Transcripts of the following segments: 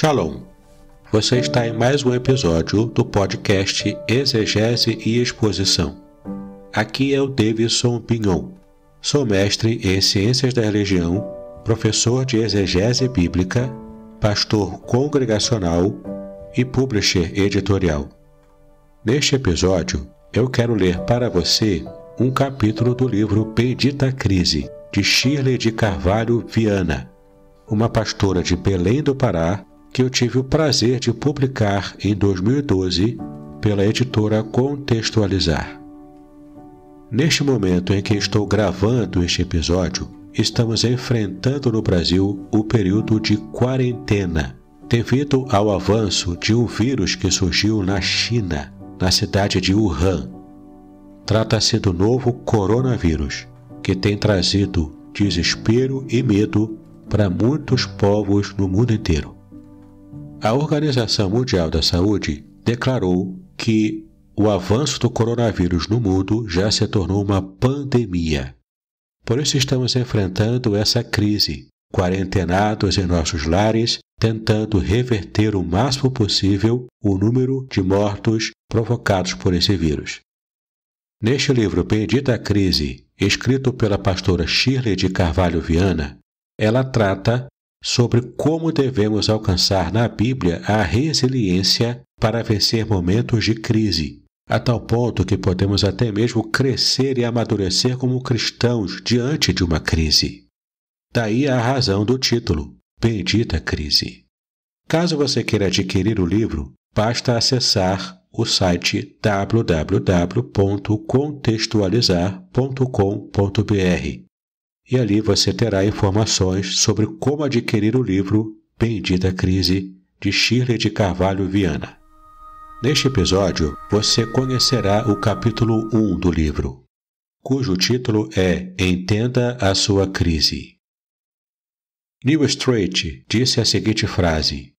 Shalom! Você está em mais um episódio do podcast Exegese e Exposição. Aqui é o Davidson Pinhon. Sou mestre em Ciências da Religião, professor de Exegese Bíblica, pastor congregacional e publisher editorial. Neste episódio, eu quero ler para você um capítulo do livro Bendita Crise, de Shirley de Carvalho Viana, uma pastora de Belém do Pará que eu tive o prazer de publicar em 2012 pela editora Contextualizar. Neste momento em que estou gravando este episódio, estamos enfrentando no Brasil o período de quarentena, devido ao avanço de um vírus que surgiu na China, na cidade de Wuhan. Trata-se do novo coronavírus, que tem trazido desespero e medo para muitos povos no mundo inteiro. A Organização Mundial da Saúde declarou que o avanço do coronavírus no mundo já se tornou uma pandemia. Por isso estamos enfrentando essa crise, quarentenados em nossos lares, tentando reverter o máximo possível o número de mortos provocados por esse vírus. Neste livro Bendita a Crise, escrito pela pastora Shirley de Carvalho Viana, ela trata sobre como devemos alcançar na Bíblia a resiliência para vencer momentos de crise, a tal ponto que podemos até mesmo crescer e amadurecer como cristãos diante de uma crise. Daí a razão do título, Bendita Crise. Caso você queira adquirir o livro, basta acessar o site www.contextualizar.com.br e ali você terá informações sobre como adquirir o livro Bendita Crise, de Shirley de Carvalho Viana. Neste episódio, você conhecerá o capítulo 1 do livro, cujo título é Entenda a Sua Crise. Neil Strait disse a seguinte frase: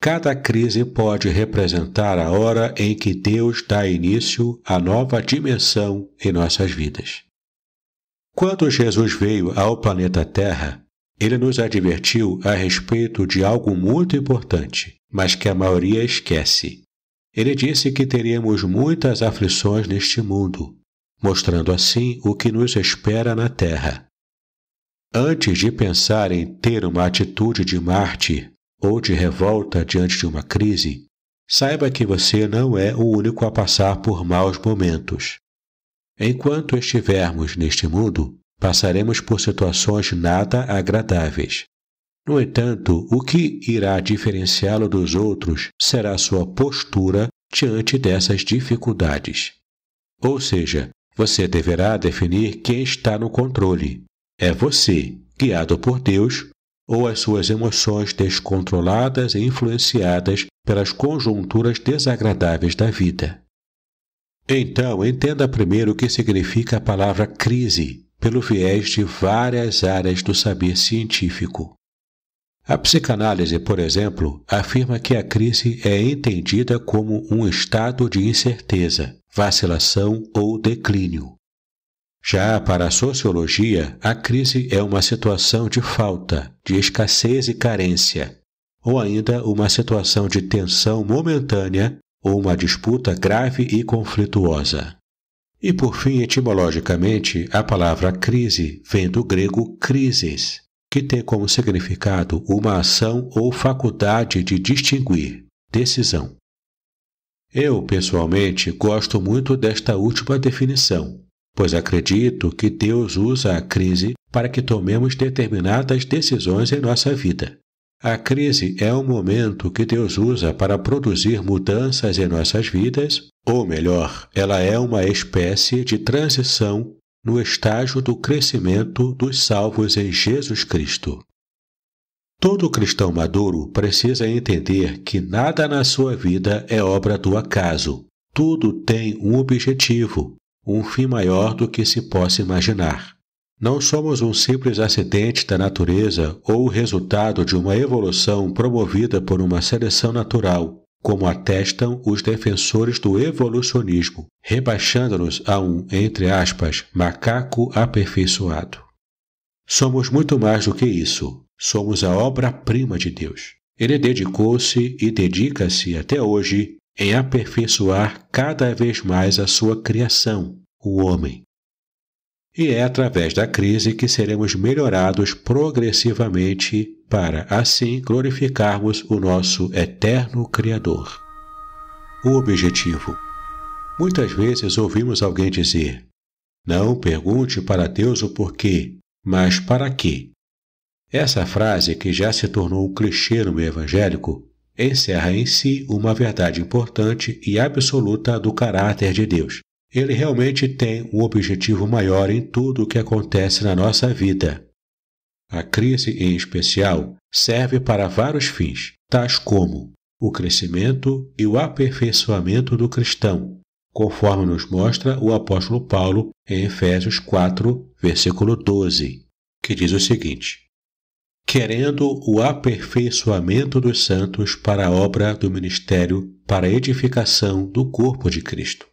Cada crise pode representar a hora em que Deus dá início a nova dimensão em nossas vidas. Quando Jesus veio ao planeta Terra, ele nos advertiu a respeito de algo muito importante, mas que a maioria esquece. Ele disse que teríamos muitas aflições neste mundo, mostrando assim o que nos espera na Terra. Antes de pensar em ter uma atitude de mártir ou de revolta diante de uma crise, saiba que você não é o único a passar por maus momentos. Enquanto estivermos neste mundo, passaremos por situações nada agradáveis. No entanto, o que irá diferenciá-lo dos outros será sua postura diante dessas dificuldades. Ou seja, você deverá definir quem está no controle. É você, guiado por Deus, ou as suas emoções descontroladas e influenciadas pelas conjunturas desagradáveis da vida. Então, entenda primeiro o que significa a palavra crise, pelo viés de várias áreas do saber científico. A psicanálise, por exemplo, afirma que a crise é entendida como um estado de incerteza, vacilação ou declínio. Já para a sociologia, a crise é uma situação de falta, de escassez e carência, ou ainda uma situação de tensão momentânea ou uma disputa grave e conflituosa. E por fim, etimologicamente, a palavra crise vem do grego crises, que tem como significado uma ação ou faculdade de distinguir, decisão. Eu, pessoalmente, gosto muito desta última definição, pois acredito que Deus usa a crise para que tomemos determinadas decisões em nossa vida. A crise é um momento que Deus usa para produzir mudanças em nossas vidas, ou melhor, ela é uma espécie de transição no estágio do crescimento dos salvos em Jesus Cristo. Todo cristão maduro precisa entender que nada na sua vida é obra do acaso. Tudo tem um objetivo, um fim maior do que se possa imaginar. Não somos um simples acidente da natureza ou o resultado de uma evolução promovida por uma seleção natural, como atestam os defensores do evolucionismo, rebaixando-nos a um, entre aspas, macaco aperfeiçoado. Somos muito mais do que isso. Somos a obra-prima de Deus. Ele dedicou-se e dedica-se até hoje em aperfeiçoar cada vez mais a sua criação, o homem e é através da crise que seremos melhorados progressivamente para, assim, glorificarmos o nosso eterno Criador. O objetivo. Muitas vezes ouvimos alguém dizer: Não pergunte para Deus o porquê, mas para quê. Essa frase, que já se tornou um clichê no meio evangélico, encerra em si uma verdade importante e absoluta do caráter de Deus. Ele realmente tem um objetivo maior em tudo o que acontece na nossa vida. A crise, em especial, serve para vários fins, tais como o crescimento e o aperfeiçoamento do cristão, conforme nos mostra o apóstolo Paulo em Efésios 4, versículo 12, que diz o seguinte: Querendo o aperfeiçoamento dos santos para a obra do ministério para a edificação do corpo de Cristo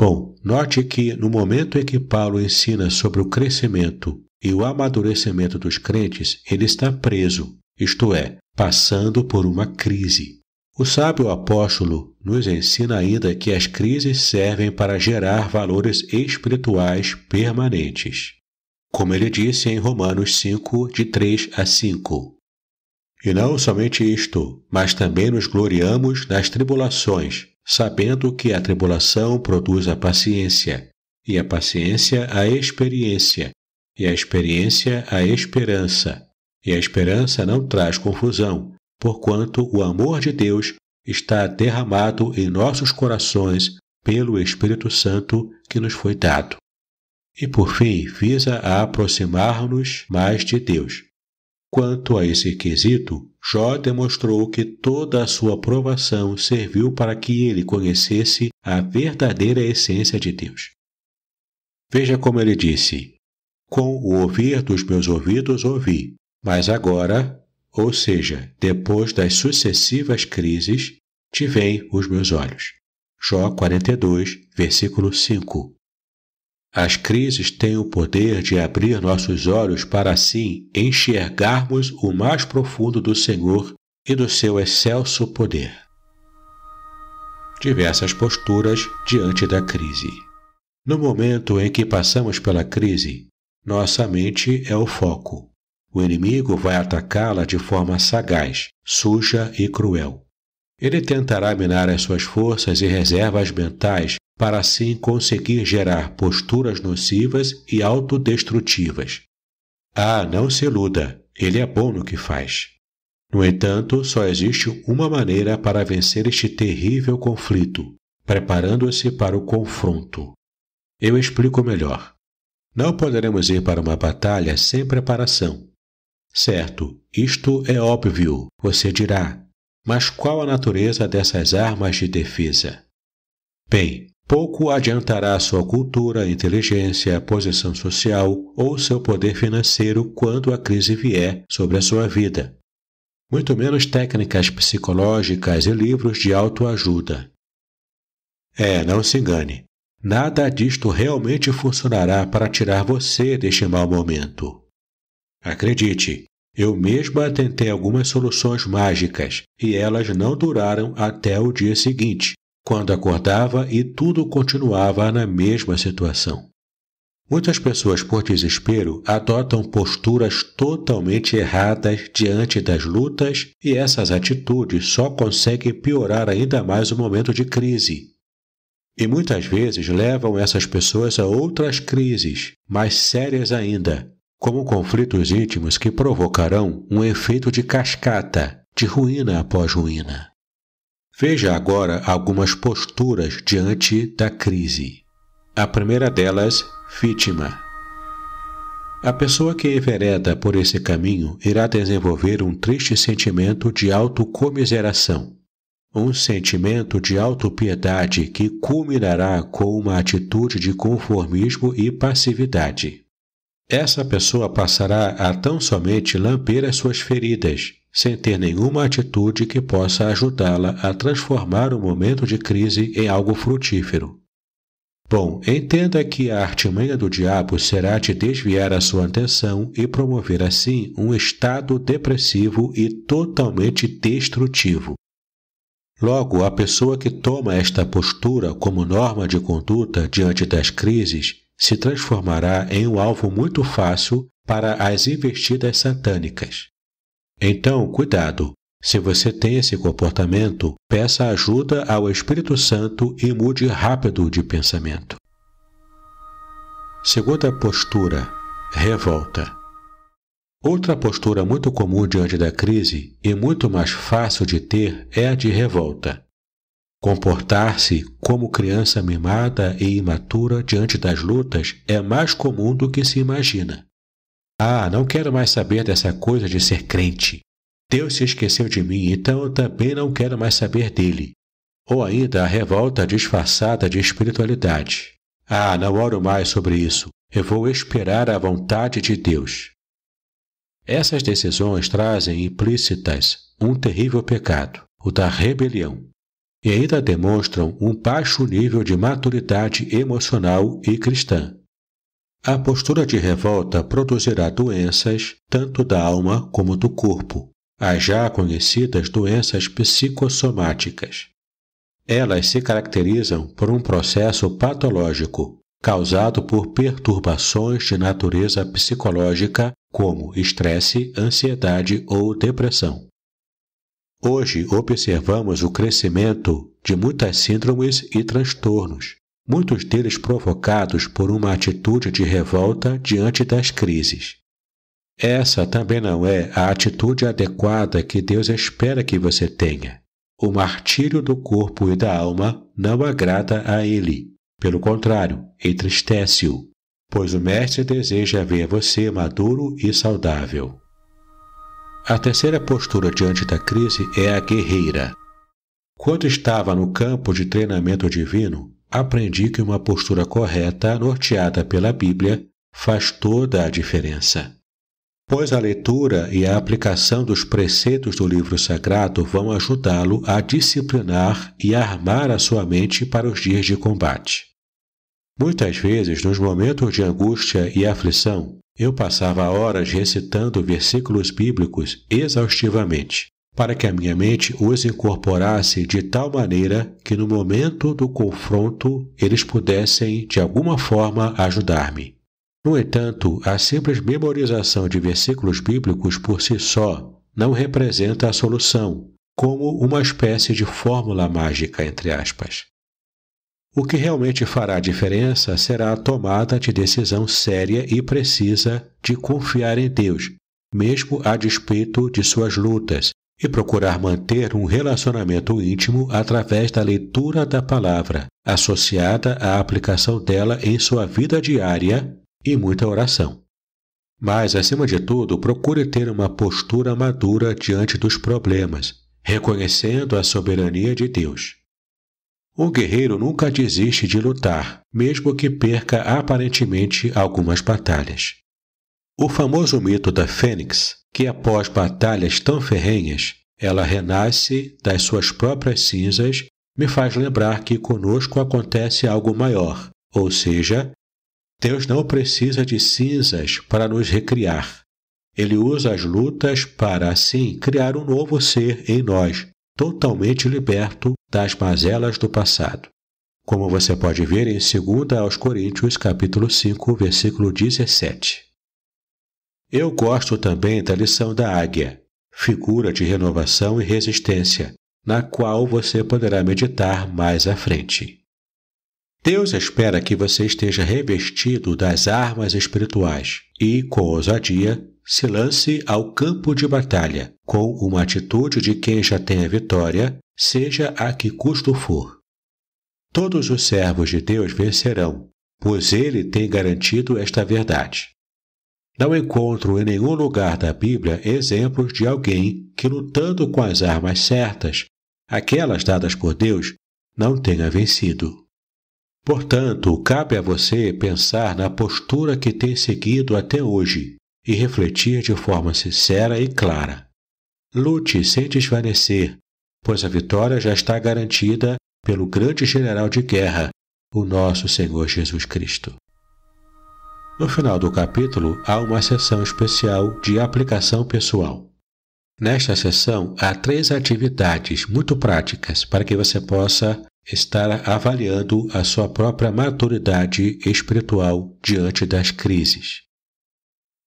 Bom, note que no momento em que Paulo ensina sobre o crescimento e o amadurecimento dos crentes, ele está preso, isto é, passando por uma crise. O sábio apóstolo nos ensina ainda que as crises servem para gerar valores espirituais permanentes, como ele disse em Romanos 5, de 3 a 5. E não somente isto, mas também nos gloriamos nas tribulações, sabendo que a tribulação produz a paciência, e a paciência a experiência, e a experiência a esperança. E a esperança não traz confusão, porquanto o amor de Deus está derramado em nossos corações pelo Espírito Santo que nos foi dado. E por fim, visa a aproximar-nos mais de Deus. Quanto a esse quesito, Jó demonstrou que toda a sua provação serviu para que ele conhecesse a verdadeira essência de Deus. Veja como ele disse: Com o ouvir dos meus ouvidos ouvi, mas agora, ou seja, depois das sucessivas crises, te veem os meus olhos. Jó 42, versículo 5. As crises têm o poder de abrir nossos olhos para assim enxergarmos o mais profundo do Senhor e do seu excelso poder. Diversas posturas diante da crise. No momento em que passamos pela crise, nossa mente é o foco. O inimigo vai atacá-la de forma sagaz, suja e cruel. Ele tentará minar as suas forças e reservas mentais para assim conseguir gerar posturas nocivas e autodestrutivas. Ah, não se iluda, ele é bom no que faz. No entanto, só existe uma maneira para vencer este terrível conflito, preparando-se para o confronto. Eu explico melhor. Não poderemos ir para uma batalha sem preparação. Certo, isto é óbvio, você dirá, mas qual a natureza dessas armas de defesa? Bem, pouco adiantará sua cultura, inteligência, posição social ou seu poder financeiro quando a crise vier sobre a sua vida. Muito menos técnicas psicológicas e livros de autoajuda. É, não se engane. Nada disto realmente funcionará para tirar você deste mau momento. Acredite, eu mesma tentei algumas soluções mágicas e elas não duraram até o dia seguinte quando acordava e tudo continuava na mesma situação. Muitas pessoas, por desespero, adotam posturas totalmente erradas diante das lutas e essas atitudes só conseguem piorar ainda mais o momento de crise. E muitas vezes levam essas pessoas a outras crises, mais sérias ainda, como conflitos íntimos que provocarão um efeito de cascata, de ruína após ruína. Veja agora algumas posturas diante da crise. A primeira delas, vítima. A pessoa que envereda por esse caminho irá desenvolver um triste sentimento de autocomiseração, um sentimento de autopiedade que culminará com uma atitude de conformismo e passividade. Essa pessoa passará a tão somente lamber as suas feridas, sem ter nenhuma atitude que possa ajudá-la a transformar o momento de crise em algo frutífero. Bom, entenda que a artimanha do diabo será de desviar a sua atenção e promover assim um estado depressivo e totalmente destrutivo. Logo, a pessoa que toma esta postura como norma de conduta diante das crises se transformará em um alvo muito fácil para as investidas satânicas. Então, cuidado! Se você tem esse comportamento, peça ajuda ao Espírito Santo e mude rápido de pensamento. Segunda postura: revolta. Outra postura muito comum diante da crise e muito mais fácil de ter é a de revolta. Comportar-se como criança mimada e imatura diante das lutas é mais comum do que se imagina. Ah, não quero mais saber dessa coisa de ser crente. Deus se esqueceu de mim, então eu também não quero mais saber dele. Ou ainda a revolta disfarçada de espiritualidade. Ah, não oro mais sobre isso. Eu vou esperar a vontade de Deus. Essas decisões trazem implícitas um terrível pecado, o da rebelião, e ainda demonstram um baixo nível de maturidade emocional e cristã. A postura de revolta produzirá doenças tanto da alma como do corpo, as já conhecidas doenças psicossomáticas. Elas se caracterizam por um processo patológico, causado por perturbações de natureza psicológica, como estresse, ansiedade ou depressão. Hoje observamos o crescimento de muitas síndromes e transtornos, muitos deles provocados por uma atitude de revolta diante das crises. Essa também não é a atitude adequada que Deus espera que você tenha. O martírio do corpo e da alma não agrada a Ele. Pelo contrário, entristece-o, pois o Mestre deseja ver você maduro e saudável. A terceira postura diante da crise é a guerreira. Quando estava no campo de treinamento divino, aprendi que uma postura correta, norteada pela Bíblia, faz toda a diferença. Pois a leitura e a aplicação dos preceitos do livro sagrado vão ajudá-lo a disciplinar e armar a sua mente para os dias de combate. Muitas vezes, nos momentos de angústia e aflição, eu passava horas recitando versículos bíblicos exaustivamente para que a minha mente os incorporasse de tal maneira que no momento do confronto eles pudessem, de alguma forma, ajudar-me. No entanto, a simples memorização de versículos bíblicos por si só não representa a solução, como uma espécie de fórmula mágica, entre aspas. O que realmente fará diferença será a tomada de decisão séria e precisa de confiar em Deus, mesmo a despeito de suas lutas, e procurar manter um relacionamento íntimo através da leitura da palavra, associada à aplicação dela em sua vida diária e muita oração. Mas, acima de tudo, procure ter uma postura madura diante dos problemas, reconhecendo a soberania de Deus. Um guerreiro nunca desiste de lutar, mesmo que perca aparentemente algumas batalhas. O famoso mito da fênix, que após batalhas tão ferrenhas, ela renasce das suas próprias cinzas, me faz lembrar que conosco acontece algo maior, ou seja, Deus não precisa de cinzas para nos recriar. Ele usa as lutas para, assim, criar um novo ser em nós, totalmente liberto das mazelas do passado. Como você pode ver em 2 aos Coríntios, capítulo 5, versículo 17. Eu gosto também da lição da águia, figura de renovação e resistência, na qual você poderá meditar mais à frente. Deus espera que você esteja revestido das armas espirituais e, com ousadia, se lance ao campo de batalha, com uma atitude de quem já tem a vitória, seja a que custo for. Todos os servos de Deus vencerão, pois Ele tem garantido esta verdade. Não encontro em nenhum lugar da Bíblia exemplos de alguém que, lutando com as armas certas, aquelas dadas por Deus, não tenha vencido. Portanto, cabe a você pensar na postura que tem seguido até hoje e refletir de forma sincera e clara. Lute sem desvanecer, pois a vitória já está garantida pelo grande general de guerra, o nosso Senhor Jesus Cristo. No final do capítulo, há uma sessão especial de aplicação pessoal. Nesta sessão, há três atividades muito práticas para que você possa estar avaliando a sua própria maturidade espiritual diante das crises.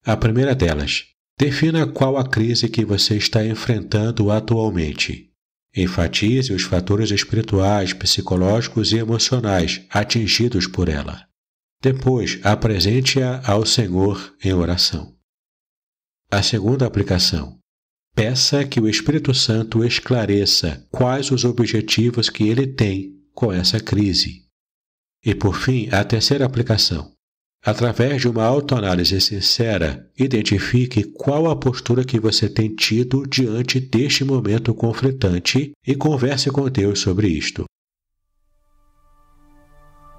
A primeira delas, defina qual a crise que você está enfrentando atualmente. Enfatize os fatores espirituais, psicológicos e emocionais atingidos por ela. Depois, apresente-a ao Senhor em oração. A segunda aplicação. Peça que o Espírito Santo esclareça quais os objetivos que ele tem com essa crise. E por fim, a terceira aplicação. Através de uma autoanálise sincera, identifique qual a postura que você tem tido diante deste momento conflitante e converse com Deus sobre isto.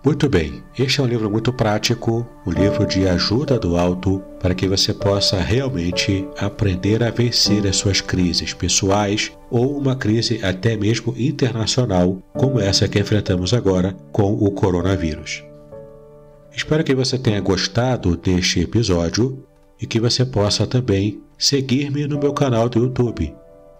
Muito bem, este é um livro muito prático, um livro de ajuda do alto para que você possa realmente aprender a vencer as suas crises pessoais ou uma crise até mesmo internacional, como essa que enfrentamos agora com o coronavírus. Espero que você tenha gostado deste episódio e que você possa também seguir-me no meu canal do YouTube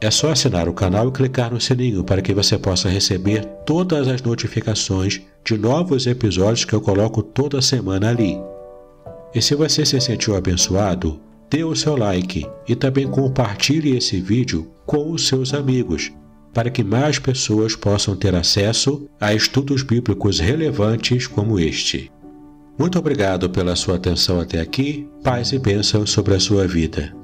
é só assinar o canal e clicar no sininho para que você possa receber todas as notificações de novos episódios que eu coloco toda semana ali. E se você se sentiu abençoado, dê o seu like e também compartilhe esse vídeo com os seus amigos, para que mais pessoas possam ter acesso a estudos bíblicos relevantes como este. Muito obrigado pela sua atenção até aqui. Paz e bênção sobre a sua vida.